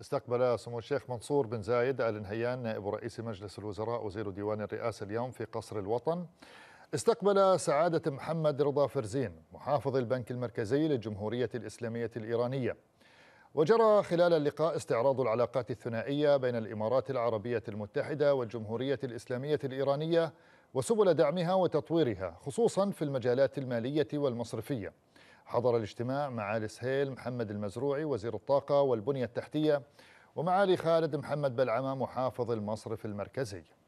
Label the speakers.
Speaker 1: استقبل سمو الشيخ منصور بن زايد آل نهيان نائب رئيس مجلس الوزراء وزير ديوان الرئاسة اليوم في قصر الوطن استقبل سعادة محمد رضا فرزين محافظ البنك المركزي للجمهورية الإسلامية الإيرانية وجرى خلال اللقاء استعراض العلاقات الثنائية بين الإمارات العربية المتحدة والجمهورية الإسلامية الإيرانية وسبل دعمها وتطويرها خصوصا في المجالات المالية والمصرفية حضر الاجتماع معالي سهيل محمد المزروعي وزير الطاقة والبنية التحتية ومعالي خالد محمد بلعمة محافظ المصرف المركزي